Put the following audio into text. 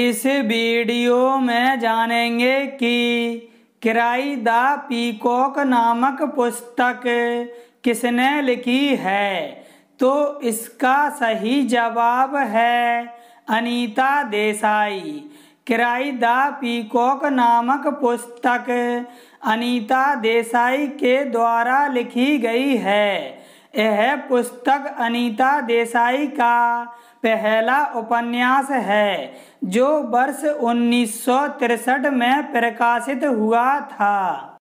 इस वीडियो में जानेंगे कि किराई द पीकॉक नामक पुस्तक किसने लिखी है तो इसका सही जवाब है Anita Desai cry the peacock नामक पुस्तक अनीता देसाई के द्वारा लिखी गई है यह पुस्तक अनीता देसाई का पहला उपन्यास है जो वर्ष उन्नीस में प्रकाशित हुआ था